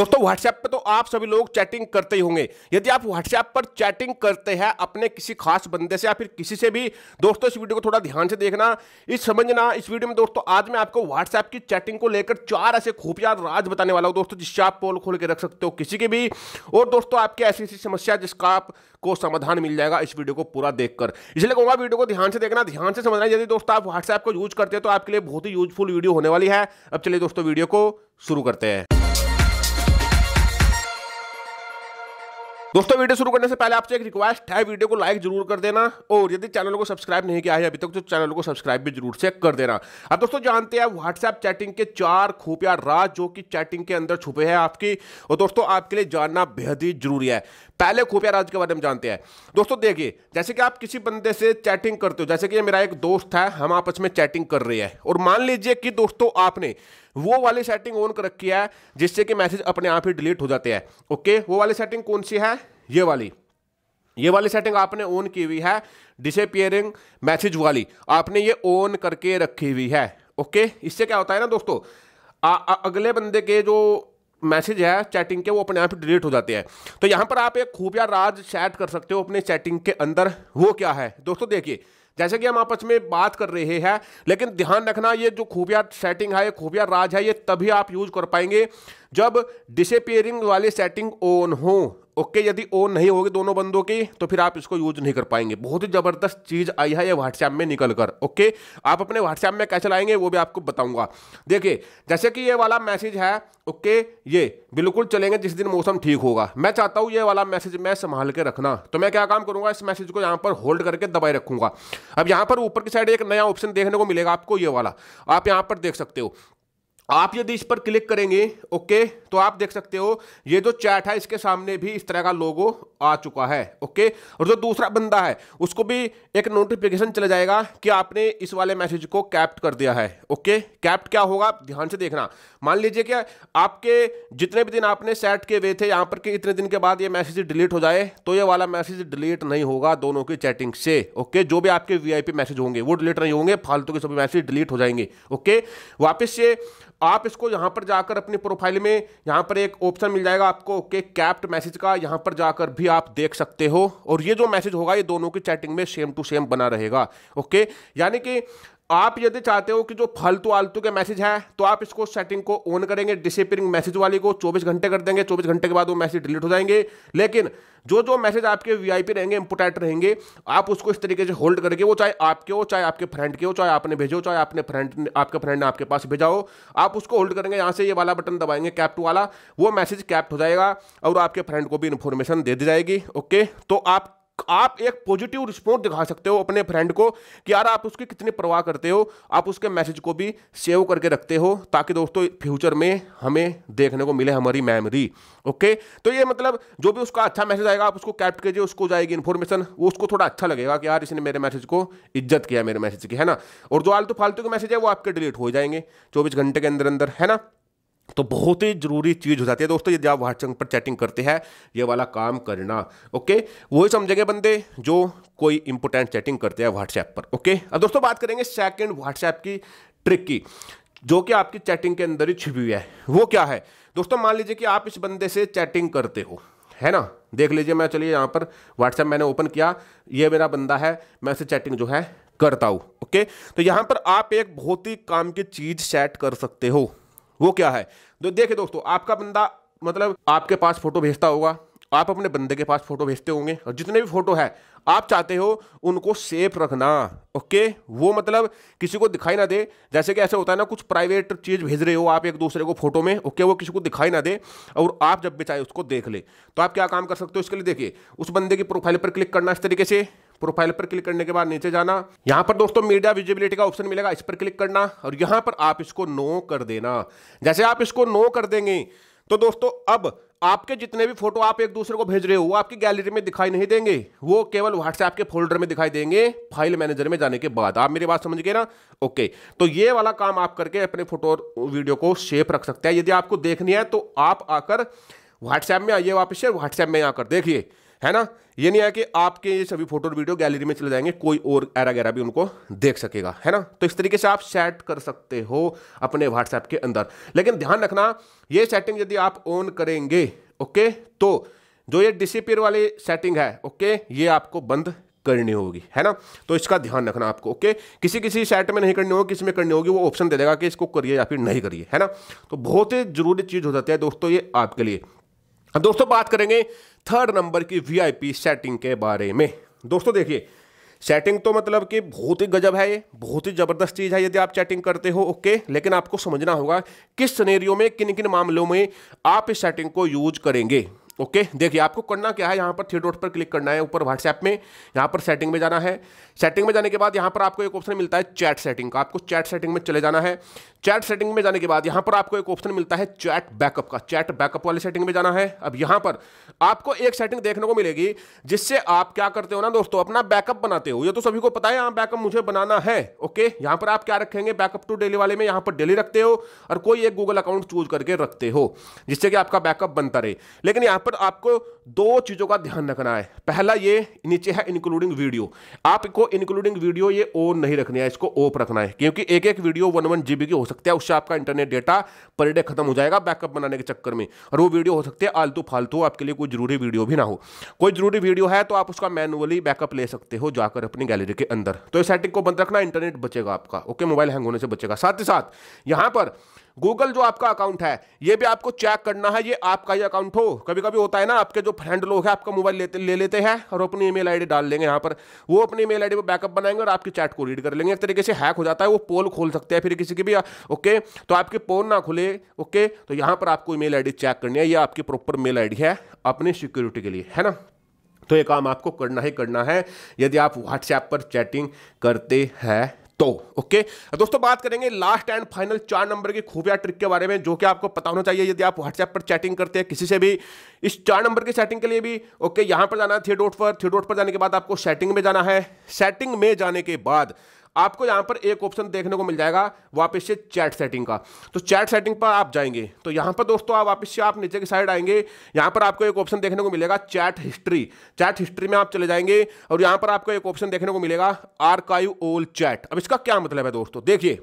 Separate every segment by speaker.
Speaker 1: दोस्तों व्हाट्सएप पे तो आप सभी लोग चैटिंग करते ही होंगे यदि आप व्हाट्सएप पर चैटिंग करते हैं अपने किसी खास बंदे से या फिर किसी से भी दोस्तों इस वीडियो को थोड़ा ध्यान से देखना इस समझना इस वीडियो में दोस्तों आज मैं आपको व्हाट्सएप की चैटिंग को लेकर चार ऐसे खुफिया राज बताने वाला हूँ दोस्तों जिससे आप पोल खोल के रख सकते हो किसी के भी और दोस्तों आपकी ऐसी ऐसी समस्या जिसका आपको समाधान मिल जाएगा इस वीडियो को पूरा देखकर इसलिए कहूँगा वीडियो को ध्यान से देखना ध्यान से समझना यदि दोस्तों आप व्हाट्सएप को यूज करते हैं तो आपके लिए बहुत ही यूजफुल वीडियो होने वाली है अब चलिए दोस्तों वीडियो को शुरू करते हैं दोस्तों वीडियो शुरू करने से पहले आपसे एक रिक्वेस्ट है वीडियो को लाइक जरूर कर देना और यदि चैनल को सब्सक्राइब नहीं किया है अभी तक तो चैनल को सब्सक्राइब भी जरूर से कर देना अब दोस्तों जानते हैं व्हाट्सएप चैटिंग के चार खुफिया राज जो कि चैटिंग के अंदर छुपे हैं आपकी और दोस्तों आपके लिए जानना बेहद ही जरूरी है पहले खुफिया राज के बारे में जानते हैं दोस्तों देखिए जैसे कि आप किसी बंदे से चैटिंग करते हो जैसे कि मेरा एक दोस्त है हम आपस में चैटिंग कर रहे हैं और मान लीजिए कि दोस्तों आपने वो वाली सेटिंग ऑन कर रखी है जिससे कि मैसेज अपने आप ही डिलीट हो जाते हैं ओके वो वाली सेटिंग कौन सी है ये वाली ये वाली सेटिंग आपने ऑन की हुई है डिसअपियरिंग मैसेज वाली आपने ये ऑन करके रखी हुई है ओके इससे क्या होता है ना दोस्तों आ, आ, अगले बंदे के जो मैसेज है चैटिंग के वो अपने आप ही डिलीट हो जाते हैं तो यहाँ पर आप एक खूबिया राज चैट कर सकते हो अपने चैटिंग के अंदर वो क्या है दोस्तों देखिए जैसे कि हम आपस में बात कर रहे हैं लेकिन ध्यान रखना ये जो खूबिया सेटिंग है ये खूबिया राज है ये तभी आप यूज कर पाएंगे जब डिसअपियरिंग वाली सेटिंग ऑन हो ओके यदि ऑन नहीं होगी दोनों बंदों की तो फिर आप इसको यूज नहीं कर पाएंगे बहुत ही ज़बरदस्त चीज़ आई है ये व्हाट्सएप में निकल कर ओके आप अपने व्हाट्सएप में कैसे लाएंगे वो भी आपको बताऊंगा देखिए जैसे कि ये वाला मैसेज है ओके ये बिल्कुल चलेंगे जिस दिन मौसम ठीक होगा मैं चाहता हूँ ये वाला मैसेज मैं संभाल के रखना तो मैं क्या काम करूंगा इस मैसेज को यहाँ पर होल्ड करके दबाए रखूंगा अब यहाँ पर ऊपर की साइड एक नया ऑप्शन देखने को मिलेगा आपको ये वाला आप यहाँ पर देख सकते हो आप यदि इस पर क्लिक करेंगे ओके तो आप देख सकते हो ये जो चैट है इसके सामने भी इस तरह का लोगो आ चुका है ओके और जो दूसरा बंदा है उसको भी एक नोटिफिकेशन चला जाएगा कि आपने इस वाले मैसेज को कैप्ट कर दिया है ओके कैप्ट क्या होगा आप ध्यान से देखना मान लीजिए कि आपके जितने भी दिन आपने सेट किए हुए थे यहाँ पर कि इतने दिन के बाद ये मैसेज डिलीट हो जाए तो ये वाला मैसेज डिलीट नहीं होगा दोनों की चैटिंग से ओके जो भी आपके वी मैसेज होंगे वो डिलीट नहीं होंगे फालतू के सभी मैसेज डिलीट हो जाएंगे ओके वापस से आप इसको यहाँ पर जाकर अपनी प्रोफाइल में यहाँ पर एक ऑप्शन मिल जाएगा आपको के कैप्ट मैसेज का यहाँ पर जाकर भी आप देख सकते हो और ये जो मैसेज होगा ये दोनों की चैटिंग में सेम टू सेम बना रहेगा ओके यानी कि आप यदि चाहते हो कि जो फालतू आलतू के मैसेज है तो आप इसको सेटिंग को ऑन करेंगे डिसिपियरिंग मैसेज वाले को 24 घंटे कर देंगे 24 घंटे के बाद वो मैसेज डिलीट हो जाएंगे लेकिन जो जो मैसेज आपके वीआईपी रहेंगे इंपोर्टेंट रहेंगे आप उसको इस तरीके से होल्ड करके वो चाहे आपके हो चाहे आपके फ्रेंड के हो चाहे आपने भेजो चाहे आपने फ्रेंड आपके फ्रेंड ने आपके पास भेजा हो आप उसको होल्ड करेंगे यहाँ से ये वाला बटन दबाएंगे कैप्ट वाला वो मैसेज कैप्ट हो जाएगा और आपके फ्रेंड को भी इन्फॉर्मेशन दे दी जाएगी ओके तो आप आप एक पॉजिटिव रिस्पॉन्स दिखा सकते हो अपने फ्रेंड को कि यार आप उसकी कितनी परवाह करते हो आप उसके मैसेज को भी सेव करके रखते हो ताकि दोस्तों फ्यूचर में हमें देखने को मिले हमारी मेमोरी ओके तो ये मतलब जो भी उसका अच्छा मैसेज आएगा आप उसको कैप्ट कीजिए उसको जाएगी इन्फॉर्मेशन वो उसको थोड़ा अच्छा लगेगा कि यार इसने मेरे मैसेज को इज्जत किया मेरे मैसेज की है ना और जो आलतू फालतू के मैसेज है वो आपके डिलीट हो जाएंगे चौबीस घंटे के अंदर अंदर है ना तो बहुत ही ज़रूरी चीज़ हो जाती है दोस्तों यदि आप व्हाट्सएप पर चैटिंग करते हैं ये वाला काम करना ओके वही समझेंगे बंदे जो कोई इंपोर्टेंट चैटिंग करते हैं व्हाट्सएप पर ओके अब दोस्तों बात करेंगे सेकंड व्हाट्सएप की ट्रिक की जो कि आपकी चैटिंग के अंदर ही छिपी हुई है वो क्या है दोस्तों मान लीजिए कि आप इस बंदे से चैटिंग करते हो है ना देख लीजिए मैं चलिए यहाँ पर व्हाट्सएप मैंने ओपन किया ये मेरा बंदा है मैं उसे चैटिंग जो है करता हूँ ओके तो यहाँ पर आप एक बहुत ही काम की चीज़ सेट कर सकते हो वो क्या है तो देखिए दोस्तों आपका बंदा मतलब आपके पास फोटो भेजता होगा आप अपने बंदे के पास फोटो भेजते होंगे और जितने भी फोटो है आप चाहते हो उनको सेफ रखना ओके वो मतलब किसी को दिखाई ना दे जैसे कि ऐसा होता है ना कुछ प्राइवेट चीज़ भेज रहे हो आप एक दूसरे को फोटो में ओके वो किसी को दिखाई ना दे और आप जब भी चाहे उसको देख ले तो आप क्या काम कर सकते हो इसके लिए देखिए उस बंदे की प्रोफाइल पर क्लिक करना इस तरीके से प्रोफाइल पर क्लिक करने के बाद नीचे जाना यहां पर दोस्तों मीडिया विजिबिलिटी का ऑप्शन मिलेगा इस पर क्लिक करना और यहां पर आप इसको नो कर देना जैसे आप इसको नो कर देंगे तो दोस्तों अब आपके जितने भी फोटो आप एक दूसरे को भेज रहे हो वो आपकी गैलरी में दिखाई नहीं देंगे वो केवल व्हाट्सएप के फोल्डर में दिखाई देंगे फाइल मैनेजर में जाने के बाद आप मेरी बात समझ गए ना ओके तो ये वाला काम आप करके अपने फोटो और वीडियो को सेफ रख सकते हैं यदि आपको देखनी है तो आप आकर व्हाट्सएप में आइए वापस से व्हाट्सएप में आकर देखिए है ना ये नहीं है कि आपके ये सभी फोटो और वीडियो गैलरी में चले जाएंगे कोई और एरा गैरा भी उनको देख सकेगा है ना तो इस तरीके से आप सेट कर सकते हो अपने व्हाट्सएप के अंदर लेकिन ध्यान रखना ये सेटिंग यदि आप ऑन करेंगे ओके तो जो ये डिसिपियर वाली सेटिंग है ओके ये आपको बंद करनी होगी है ना तो इसका ध्यान रखना आपको ओके किसी किसी सेट में नहीं करनी होगी किसी में करनी होगी वो ऑप्शन दे देगा कि इसको करिए या फिर नहीं करिए है ना तो बहुत ही जरूरी चीज़ हो जाती है दोस्तों ये आपके लिए हाँ, दोस्तों बात करेंगे थर्ड नंबर की वीआईपी सेटिंग के बारे में दोस्तों देखिए सेटिंग तो मतलब कि बहुत ही गजब है ये बहुत ही ज़बरदस्त चीज़ है यदि आप चैटिंग करते हो ओके लेकिन आपको समझना होगा किस सिनेरियो में किन किन मामलों में आप इस सेटिंग को यूज करेंगे ओके देखिए आपको करना क्या है यहाँ पर थ्री डॉट पर क्लिक करना है ऊपर व्हाट्सएप में यहाँ पर सेटिंग में जाना है सेटिंग में जाने के बाद यहाँ पर आपको एक ऑप्शन मिलता है चैट सेटिंग का आपको चैट सेटिंग में चले जाना है चैट सेटिंग में जाने के बाद यहाँ पर आपको एक ऑप्शन मिलता है चैट बैकअप का चैट बैकअप वाले सेटिंग में जाना है अब यहाँ पर आपको एक सेटिंग देखने को मिलेगी जिससे आप क्या करते हो ना दोस्तों अपना बैकअप बनाते हो ये तो सभी को पता है यहाँ बैकअप मुझे बनाना है ओके यहाँ पर आप क्या रखेंगे बैकअप टू डेली वाले में यहाँ पर डेली रखते हो और कोई एक गूगल अकाउंट चूज करके रखते हो जिससे कि आपका बैकअप बनता रहे लेकिन यहाँ पर पर आपको दो चीज़ों का ध्यान रखना है पहला ये नीचे है इंक्लूडिंग वीडियो आपको इंक्लूडिंग वीडियो ये ऑन नहीं रखनी है इसको ऑफ रखना है क्योंकि एक एक वीडियो वन वन जीबी की हो सकती है उससे आपका इंटरनेट डेटा पर डे खत्म हो जाएगा बैकअप बनाने के चक्कर में और वो वीडियो हो सकती है आलतू फालतू आपके लिए कोई जरूरी वीडियो भी ना हो कोई जरूरी वीडियो है तो आप उसका मैनुअली बैकअप ले सकते हो जाकर अपनी गैलरी के अंदर तो इस सेटिंग को बंद रखना इंटरनेट बचेगा आपका ओके मोबाइल हैंग होने से बचेगा साथ ही साथ यहाँ पर गूगल जो आपका अकाउंट है ये भी आपको चेक करना है ये आपका ही अकाउंट हो कभी कभी होता है ना आपके जो फ्रेंड लोग हैं आपका मोबाइल लेते ले लेते हैं और अपनी ईमेल आईडी डाल लेंगे यहाँ पर वो अपनी ईमेल आईडी पर बैकअप बनाएंगे और आपकी चैट को रीड कर लेंगे एक तरीके से हैक हो जाता है वो पोल खोल सकते हैं फिर किसी की भी ओके तो आपके पोल ना खुले ओके तो यहाँ पर आपको ई मेल चेक करनी है ये आपकी प्रॉपर मेल आई है अपनी सिक्योरिटी के लिए है ना तो ये काम आपको करना ही करना है यदि आप व्हाट्सएप पर चैटिंग करते हैं तो ओके दोस्तों बात करेंगे लास्ट एंड फाइनल चार नंबर की खुफिया ट्रिक के बारे में जो कि आपको पता होना चाहिए यदि आप व्हाट्सएप पर चैटिंग करते हैं किसी से भी इस चार नंबर की सेटिंग के लिए भी ओके यहां पर जाना है थ्री डॉट पर थ्री डॉट पर जाने के बाद आपको सेटिंग में जाना है सेटिंग में जाने के बाद आपको यहां पर एक ऑप्शन देखने को मिल जाएगा वापस से चैट सेटिंग का तो चैट सेटिंग पर आप जाएंगे तो यहां पर दोस्तों आप वापस से आप नीचे की साइड आएंगे यहां पर आपको एक ऑप्शन देखने को मिलेगा चैट हिस्ट्री चैट हिस्ट्री में आप चले जाएंगे और यहां पर आपको एक ऑप्शन देखने को मिलेगा आर्काइव ओल चैट अब इसका क्या मतलब है दोस्तों देखिए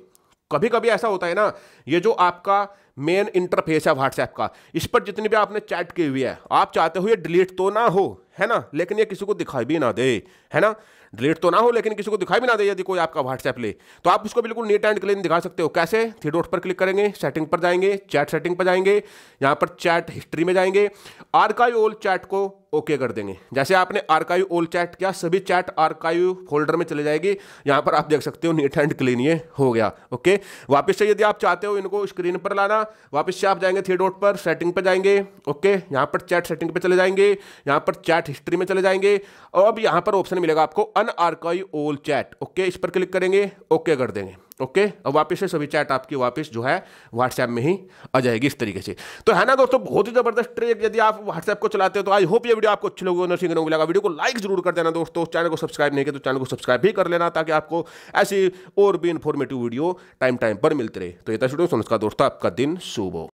Speaker 1: कभी कभी ऐसा होता है ना ये जो आपका मेन इंटरफेस है व्हाट्सएप का इस पर जितनी भी आपने चैट की हुई है आप चाहते हो ये डिलीट तो ना हो है ना लेकिन ये किसी को दिखाई भी ना दे है ना डिलीट तो ना हो लेकिन किसी को दिखाई भी ना दे यदि कोई आपका व्हाट्सएप ले तो आप उसको बिल्कुल नीट एंड क्लीन दिखा सकते हो कैसे थ्री डॉट पर क्लिक करेंगे सेटिंग पर जाएंगे चैट सेटिंग पर जाएंगे यहाँ पर चैट हिस्ट्री में जाएंगे आर्काइव ओल चैट को ओके कर देंगे जैसे आपने आरकाइव ओल चैट किया सभी चैट आर्काइव फोल्डर में चले जाएगी यहाँ पर आप देख सकते हो नीट एंड क्लीन ये हो गया ओके वापस से यदि आप चाहते हो इनको स्क्रीन पर लाना वापस से आप जाएंगे थ्री डॉट पर सेटिंग पर जाएंगे ओके यहाँ पर चैट सेटिंग पर चले जाएंगे यहाँ पर चैट चैट हिस्ट्री में चले जाएंगे और अब यहाँ पर ऑप्शन मिलेगा आपको अन अनआर्काइव ओल चैट ओके इस पर क्लिक करेंगे ओके कर देंगे ओके okay, अब वापस से सभी चैट आपकी वापस जो है व्हाट्सएप में ही आ जाएगी इस तरीके से तो है ना दोस्तों बहुत ही ज़बरदस्त ट्रेक यदि आप व्हाट्सएप को चलाते हो तो आई होप ये वीडियो आपको अच्छी लगी नर्सिंग लगा वीडियो को लाइक जरूर कर देना दोस्तों चैनल को सब्सक्राइब नहीं किया तो चैनल को सब्सक्राइब भी कर लेना ताकि आपको ऐसी और भी इन्फॉर्मेटिव वीडियो टाइम टाइम पर मिलते रहे तो ये तस्वीर सुनस्कार दोस्तों आपका दिन शुभ हो